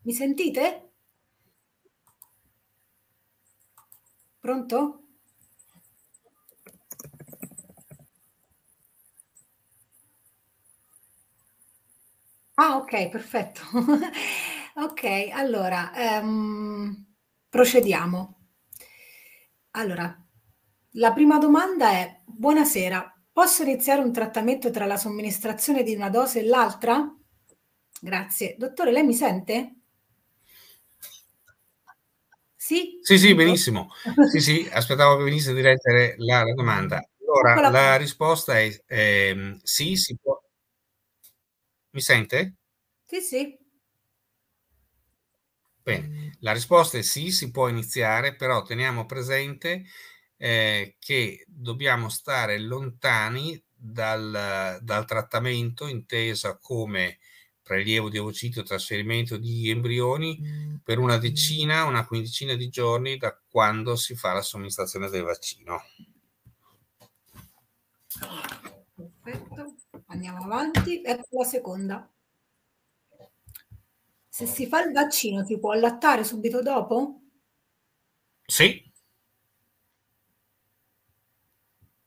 Mi sentite? Pronto? Ah, ok, perfetto. [LAUGHS] ok, allora, ehm, procediamo. Allora, la prima domanda è, buonasera, posso iniziare un trattamento tra la somministrazione di una dose e l'altra? Grazie. Dottore, lei mi sente? Sì? Sì, sì, ecco. benissimo. Sì, sì, aspettavo che venisse a leggere la, la domanda. Allora, la risposta è eh, sì, si può. Mi sente? Sì, sì. Bene, la risposta è sì, si può iniziare, però teniamo presente eh, che dobbiamo stare lontani dal, dal trattamento inteso come prelievo di ovocito, trasferimento di embrioni mm, per una decina, una quindicina di giorni da quando si fa la somministrazione del vaccino. Perfetto, andiamo avanti. Ecco la seconda. Se si fa il vaccino si può allattare subito dopo? Sì.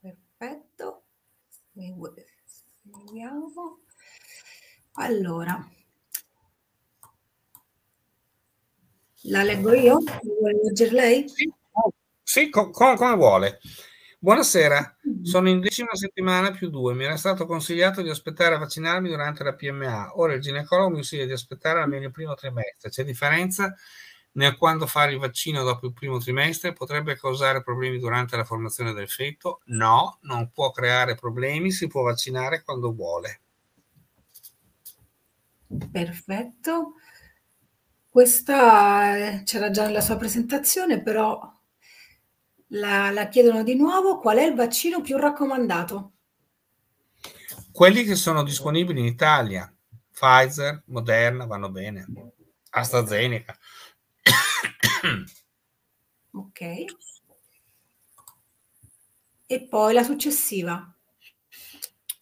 Perfetto. Seguiamo. Allora, la leggo io? Vuole leggere lei? Sì, sì co- co- come vuole. Buonasera, mm-hmm. sono in decima settimana più due. Mi era stato consigliato di aspettare a vaccinarmi durante la PMA. Ora il ginecologo mi consiglia di aspettare almeno il primo trimestre. C'è differenza nel quando fare il vaccino dopo il primo trimestre? Potrebbe causare problemi durante la formazione del feto? No, non può creare problemi, si può vaccinare quando vuole. Perfetto. Questa eh, c'era già nella sua presentazione, però la, la, chiedono di nuovo. Qual è il vaccino più raccomandato? Quelli che sono disponibili in Italia, Pfizer, Moderna, vanno bene, AstraZeneca. Ok. E poi la successiva.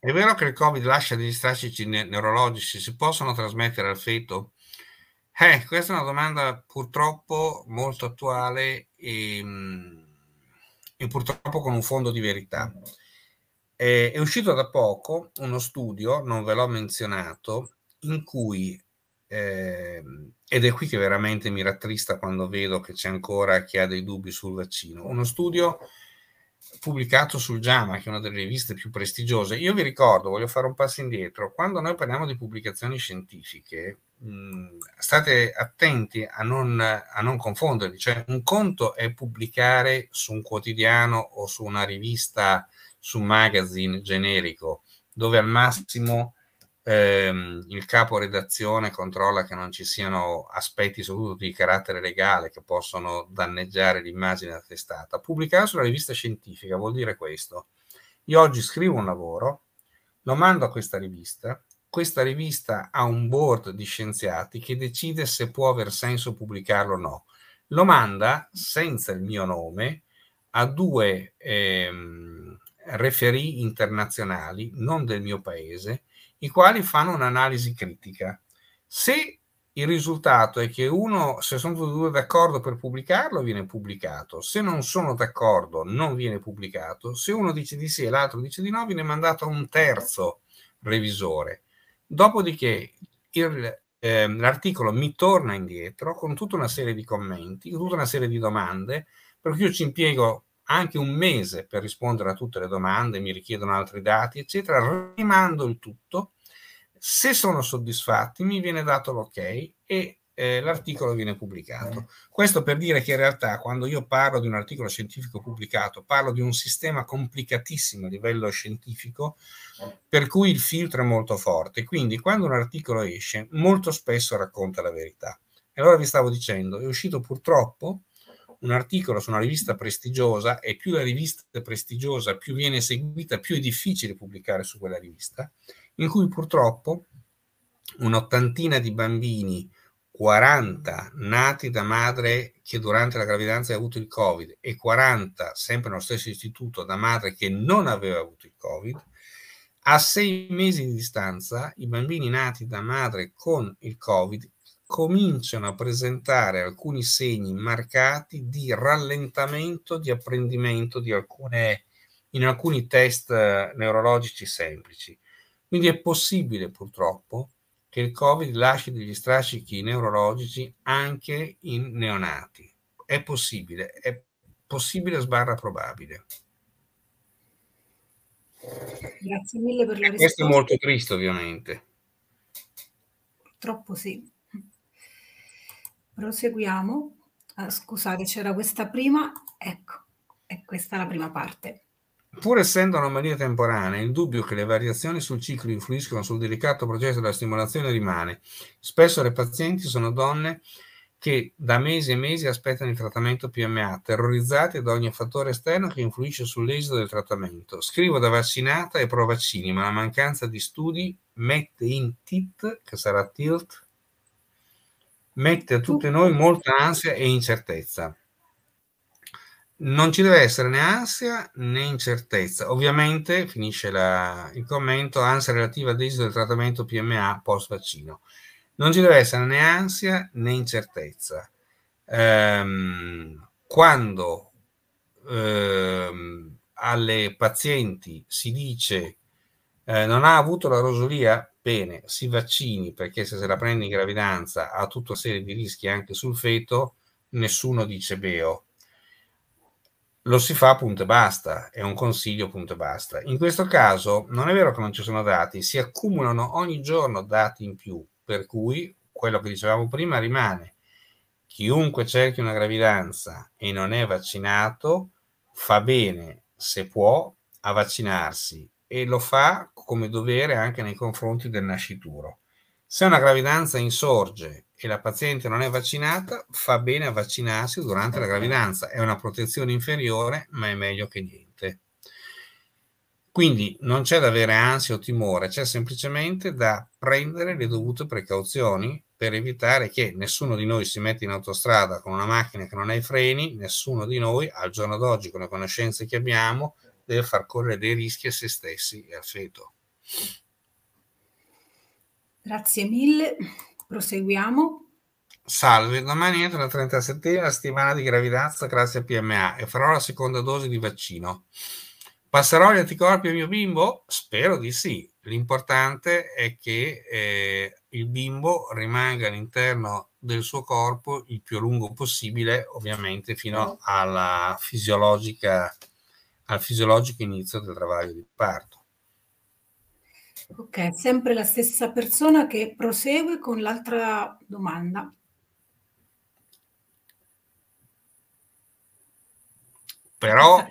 È vero che il Covid lascia degli strascici neurologici, si possono trasmettere al feto? Eh, questa è una domanda purtroppo molto attuale e, mm, e purtroppo con un fondo di verità. Eh, è uscito da poco uno studio, non ve l'ho menzionato, in cui, eh, ed è qui che veramente mi rattrista quando vedo che c'è ancora chi ha dei dubbi sul vaccino, uno studio pubblicato sul JAMA, che è una delle riviste più prestigiose. Io vi ricordo, voglio fare un passo indietro, quando noi parliamo di pubblicazioni scientifiche, mh, mm, state attenti a non, a non confondervi, cioè un conto è pubblicare su un quotidiano o su una rivista, su un magazine generico, dove al massimo ehm, il capo redazione controlla che non ci siano aspetti soprattutto di carattere legale che possono danneggiare l'immagine della testata. Pubblicare sulla rivista scientifica vuol dire questo. Io oggi scrivo un lavoro, lo mando a questa rivista, questa rivista ha un board di scienziati che decide se può aver senso pubblicarlo o no. Lo manda senza il mio nome a due ehm, referì internazionali, non del mio paese, i quali fanno un'analisi critica. Se il risultato è che uno, se sono due d'accordo per pubblicarlo, viene pubblicato, se non sono d'accordo non viene pubblicato, se uno dice di sì e l'altro dice di no, viene mandato a un terzo revisore. Dopodiché il, eh, l'articolo mi torna indietro con tutta una serie di commenti, tutta una serie di domande, perché io ci impiego anche un mese per rispondere a tutte le domande, mi richiedono altri dati, eccetera, rimando il tutto. Se sono soddisfatti mi viene dato l'ok e eh, l'articolo viene pubblicato. Questo per dire che in realtà quando io parlo di un articolo scientifico pubblicato, parlo di un sistema complicatissimo a livello scientifico, per cui il filtro è molto forte. Quindi quando un articolo esce, molto spesso racconta la verità. E allora vi stavo dicendo, è uscito purtroppo un articolo su una rivista prestigiosa e più la rivista è prestigiosa, più viene seguita, più è difficile pubblicare su quella rivista, in cui purtroppo un'ottantina di bambini, 40 nati da madre che durante la gravidanza ha avuto il Covid e 40 sempre nello stesso istituto da madre che non aveva avuto il Covid, a sei mesi di distanza i bambini nati da madre con il Covid cominciano a presentare alcuni segni marcati di rallentamento di apprendimento di alcune, in alcuni test eh, neurologici semplici. Quindi è possibile purtroppo che il Covid lasci degli strascichi neurologici anche in neonati. È possibile, è possibile sbarra probabile. Grazie mille per la risposta. Questo è molto triste ovviamente. Troppo sì proseguiamo. Ah, scusate, c'era questa prima, ecco, e questa è la prima parte. Pur essendo anomalie temporanee, il dubbio che le variazioni sul ciclo influiscono sul delicato processo della stimolazione rimane. Spesso le pazienti sono donne che da mesi e mesi aspettano il trattamento PMA, terrorizzate da ogni fattore esterno che influisce sull'esito del trattamento. Scrivo da vaccinata e pro vaccini, ma la mancanza di studi mette in TIT, che sarà tilt, mette a tutti noi molta ansia e incertezza. Non ci deve essere né ansia né incertezza. Ovviamente, finisce la, il commento, ansia relativa al desiderio del trattamento PMA post vaccino. Non ci deve essere né ansia né incertezza. Ehm, quando ehm, alle pazienti si dice eh, non ha avuto la rosolia, Bene, si vaccini perché se, se la prende in gravidanza ha tutta una serie di rischi anche sul feto, nessuno dice beo. Lo si fa punto e basta, è un consiglio punto e basta. In questo caso non è vero che non ci sono dati, si accumulano ogni giorno dati in più, per cui quello che dicevamo prima rimane. Chiunque cerchi una gravidanza e non è vaccinato fa bene, se può, a vaccinarsi e lo fa come dovere anche nei confronti del nascituro. Se una gravidanza insorge e la paziente non è vaccinata, fa bene a vaccinarsi durante la gravidanza. È una protezione inferiore, ma è meglio che niente. Quindi non c'è da avere ansia o timore, c'è semplicemente da prendere le dovute precauzioni per evitare che nessuno di noi si metta in autostrada con una macchina che non ha i freni, nessuno di noi al giorno d'oggi con le conoscenze che abbiamo deve far correre dei rischi a se stessi e al feto. Grazie mille, proseguiamo. Salve, domani entra la 37esima settimana di gravidanza grazie a PMA e farò la seconda dose di vaccino. Passerò gli anticorpi al mio bimbo? Spero di sì. L'importante è che eh, il bimbo rimanga all'interno del suo corpo il più a lungo possibile, ovviamente fino alla fisiologica, al fisiologico inizio del travaglio di parto. Ok, sempre la stessa persona che prosegue con l'altra domanda. Però,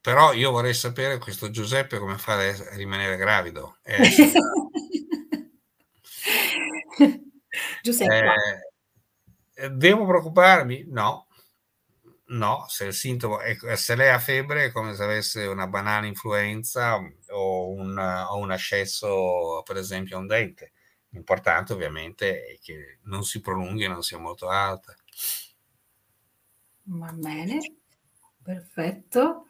però io vorrei sapere questo Giuseppe come fa a rimanere gravido. Eh, [LAUGHS] Giuseppe. Eh, devo preoccuparmi? No. No, se il sintomo è, se lei ha febbre è come se avesse una banale influenza, o un, o un ascesso, per esempio, a un dente. L'importante ovviamente è che non si prolunghi e non sia molto alta. Va bene, perfetto.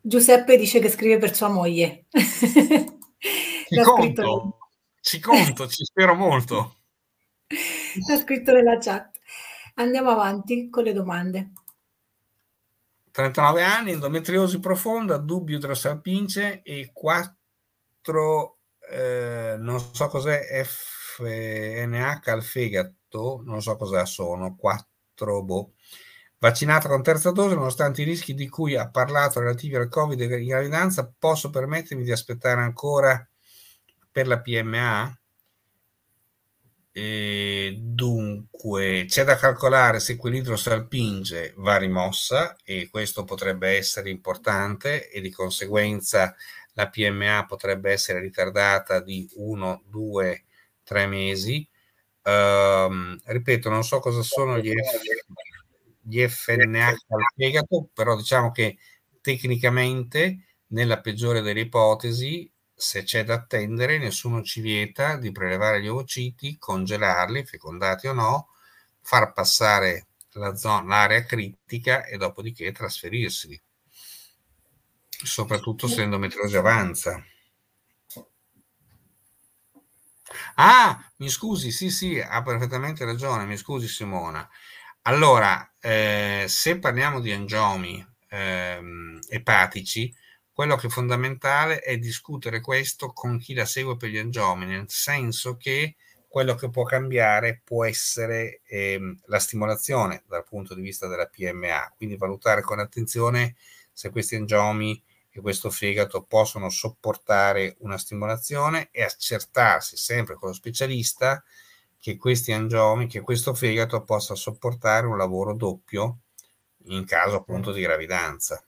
Giuseppe dice che scrive per sua moglie. [LAUGHS] Ci conto, ci conto, ci spero molto. [LAUGHS] L'ha scritto nella chat. Andiamo avanti con le domande. 39 anni, endometriosi profonda, dubbio tra salpince e 4, eh, non so cos'è, FNH al fegato, non so cosa sono, 4 boh. Vaccinata con terza dose, nonostante i rischi di cui ha parlato relativi al Covid in gravidanza, posso permettermi di aspettare ancora per la PMA? Ehm, dunque, c'è da calcolare se quell'idro salpinge va rimossa e questo potrebbe essere importante e di conseguenza la PMA potrebbe essere ritardata di 1, 2, 3 mesi. Um, ripeto, non so cosa sono gli, F- gli FNH al fegato, però diciamo che tecnicamente, nella peggiore delle ipotesi, se c'è da attendere, nessuno ci vieta di prelevare gli ovociti, congelarli, fecondati o no, far passare la zona, l'area critica e dopodiché trasferirsi, soprattutto se l'endometriosi avanza. Ah, mi scusi, sì, sì, ha perfettamente ragione, mi scusi Simona. Allora, eh, se parliamo di angiomi ehm, epatici, quello che è fondamentale è discutere questo con chi la segue per gli angiomi, nel senso che quello che può cambiare può essere ehm, la stimolazione dal punto di vista della PMA, quindi valutare con attenzione se questi angiomi e questo fegato possono sopportare una stimolazione e accertarsi sempre con lo specialista che questi angiomi, che questo fegato possa sopportare un lavoro doppio in caso appunto di gravidanza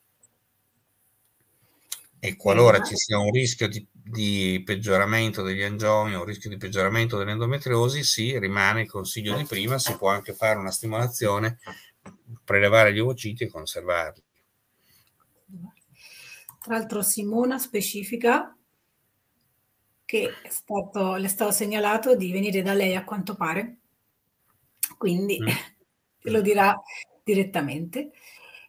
e qualora esatto. ci sia un rischio di, di peggioramento degli angiomi o un rischio di peggioramento dell'endometriosi, sì, rimane il consiglio di prima, si può anche fare una stimolazione, prelevare gli ovociti e conservarli. Tra l'altro Simona specifica che è stato, le è stato segnalato di venire da lei a quanto pare, quindi mm. [LAUGHS] lo dirà direttamente.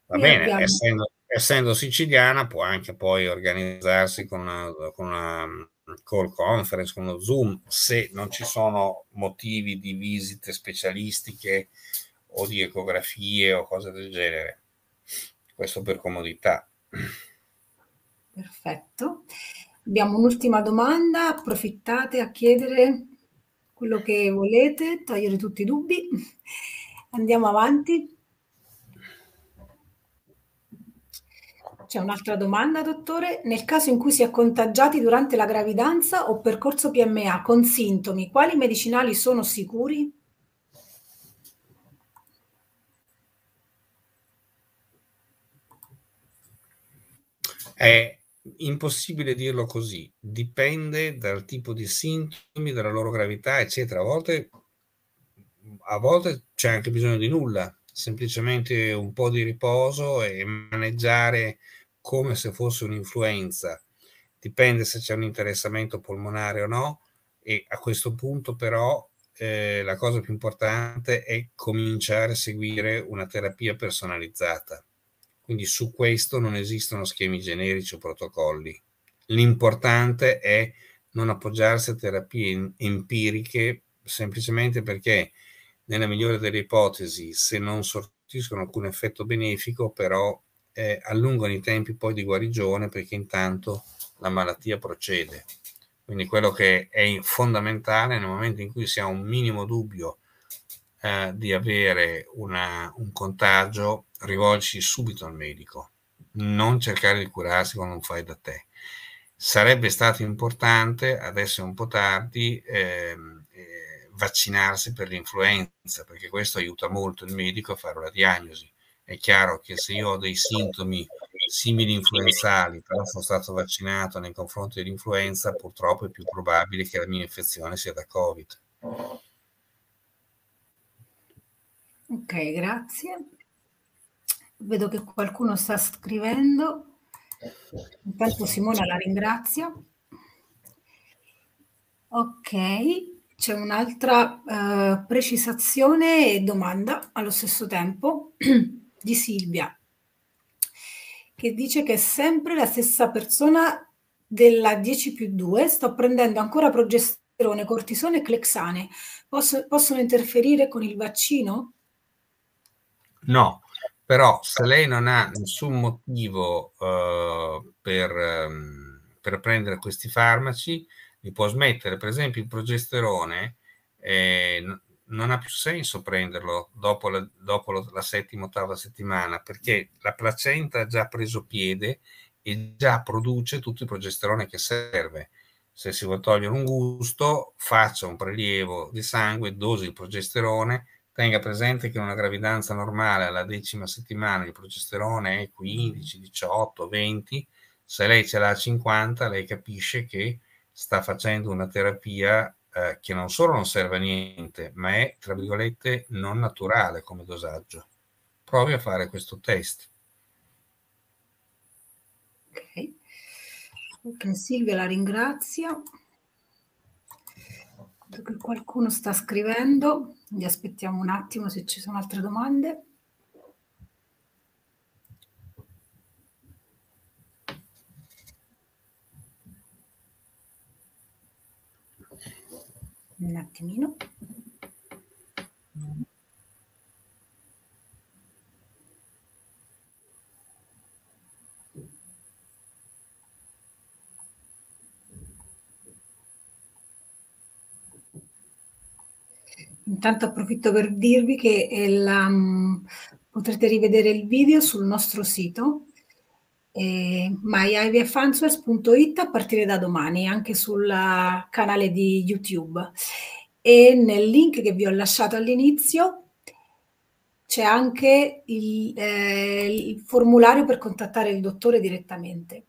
Va e bene, abbiamo... essendo, essendo siciliana può anche poi organizzarsi con una, con una mm, call conference, con uno Zoom, se non ci sono motivi di visite specialistiche o di ecografie o cose del genere. Questo per comodità. Perfetto. Abbiamo un'ultima domanda, approfittate a chiedere quello che volete, togliere tutti i dubbi. Andiamo avanti. C'è un'altra domanda, dottore. Nel caso in cui si è contagiati durante la gravidanza o percorso PMA con sintomi, quali medicinali sono sicuri? È impossibile dirlo così, dipende dal tipo di sintomi, dalla loro gravità, eccetera. A volte, a volte c'è anche bisogno di nulla, semplicemente un po' di riposo e maneggiare come se fosse un'influenza. Dipende se c'è un interessamento polmonare o no e a questo punto però eh, la cosa più importante è cominciare a seguire una terapia personalizzata. Quindi su questo non esistono schemi generici o protocolli. L'importante è non appoggiarsi a terapie empiriche semplicemente perché nella migliore delle ipotesi, se non sortiscono alcun effetto benefico, però eh, allungano i tempi poi di guarigione perché intanto la malattia procede. Quindi quello che è fondamentale nel momento in cui si ha un minimo dubbio eh, di avere una, un contagio, rivolgersi subito al medico, non cercare di curarsi quando non fai da te. Sarebbe stato importante, adesso è un po' tardi, ehm, vaccinarsi per l'influenza, perché questo aiuta molto il medico a fare la diagnosi. È chiaro che se io ho dei sintomi simili influenzali, però sono stato vaccinato nei confronti dell'influenza, purtroppo è più probabile che la mia infezione sia da Covid. Ok, grazie. Vedo che qualcuno sta scrivendo. Intanto Simona la ringrazio. Ok, c'è un'altra eh, precisazione e domanda allo stesso tempo [CLEARS THROAT] di Silvia, che dice che è sempre la stessa persona della 10 più 2, sto prendendo ancora progesterone, cortisone e clexane, Posso, possono interferire con il vaccino? No, però se lei non ha nessun motivo eh, per, ehm, per prendere questi farmaci, li può smettere. Per esempio il progesterone eh, non ha più senso prenderlo dopo, la, dopo la, settima, ottava settimana, perché la placenta ha già preso piede e già produce tutto il progesterone che serve. Se si vuole togliere un gusto, faccia un prelievo di sangue, dosi il progesterone, tenga presente che in una gravidanza normale alla decima settimana il progesterone è 15, 18, 20, se lei ce l'ha a 50, lei capisce che sta facendo una terapia eh, che non solo non serve a niente, ma è, tra virgolette, non naturale come dosaggio. Provi a fare questo test. Ok, okay Silvia la ringrazio. Vedo che qualcuno sta scrivendo, vi aspettiamo un attimo se ci sono altre domande. un attimino. Intanto approfitto per dirvi che eh, la, mm, potrete rivedere il video sul nostro sito eh, a partire da domani anche sul canale di YouTube. E nel link che vi ho lasciato all'inizio c'è anche il, eh, il formulario per contattare il dottore direttamente.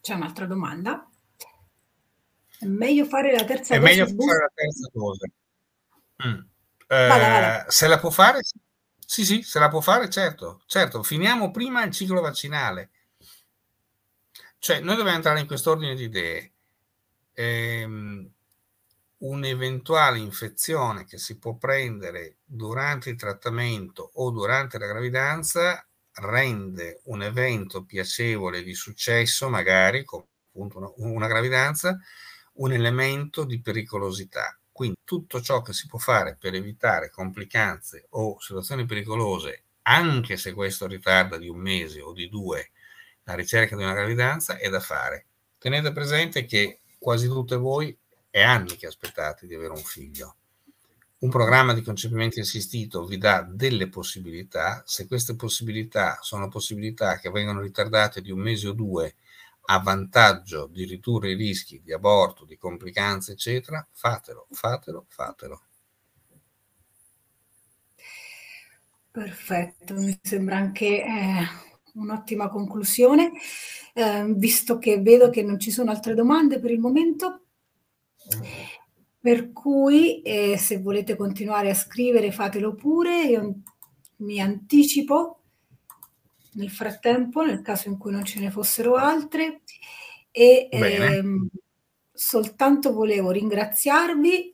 C'è un'altra domanda. È meglio fare la terza È cosa. Meglio fare la terza cosa. Mm. Eh, vada, vada. Se la può fare, sì. Sì, sì, se la può fare, certo, certo. Finiamo prima il ciclo vaccinale. Cioè, noi dobbiamo entrare in quest'ordine di idee. Ehm, un'eventuale infezione che si può prendere durante il trattamento o durante la gravidanza rende un evento piacevole di successo, magari, come appunto una, una gravidanza, un elemento di pericolosità quindi tutto ciò che si può fare per evitare complicanze o situazioni pericolose, anche se questo ritarda di un mese o di due la ricerca di una gravidanza, è da fare. Tenete presente che quasi tutte voi è anni che aspettate di avere un figlio. Un programma di concepimento assistito vi dà delle possibilità, se queste possibilità sono possibilità che vengono ritardate di un mese o due a vantaggio di ridurre i rischi di aborto, di complicanze, eccetera, fatelo, fatelo, fatelo. Perfetto, mi sembra anche eh, un'ottima conclusione. Eh, visto che vedo che non ci sono altre domande per il momento, per cui eh, se volete continuare a scrivere fatelo pure, io mi anticipo nel frattempo, nel caso in cui non ce ne fossero altre. E ehm, soltanto volevo ringraziarvi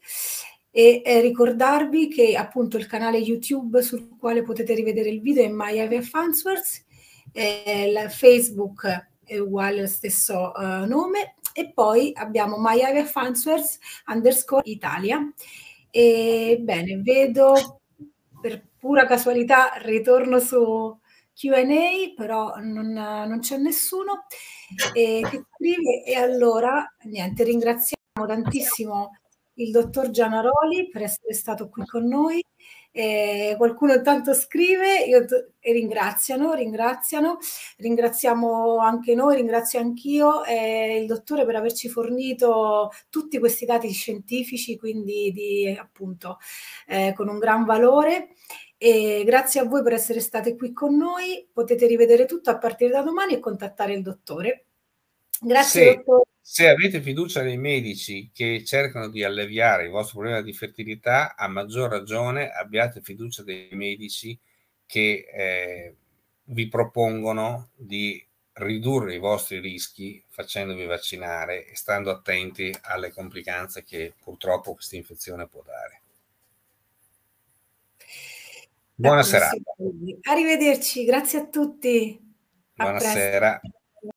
e eh, ricordarvi che appunto il canale YouTube sul quale potete rivedere il video è My IVF Answers, eh, il Facebook è uguale allo stesso eh, nome e poi abbiamo My IVF Answers underscore Italia. E bene, vedo per pura casualità, ritorno su QA, però non, non c'è nessuno eh, E allora, niente, ringraziamo tantissimo il dottor Gianaroli per essere stato qui con noi. Eh, qualcuno tanto scrive io, e ringraziano, ringraziano, ringraziamo anche noi, ringrazio anch'io e il dottore per averci fornito tutti questi dati scientifici, quindi di, appunto eh, con un gran valore. E grazie a voi per essere state qui con noi. Potete rivedere tutto a partire da domani e contattare il dottore. Grazie, se, dottore. Se avete fiducia nei medici che cercano di alleviare il vostro problema di fertilità, a maggior ragione abbiate fiducia dei medici che eh, vi propongono di ridurre i vostri rischi facendovi vaccinare e stando attenti alle complicanze che purtroppo questa infezione può dare. Buonasera. Arrivederci, grazie a tutti. Buonasera. A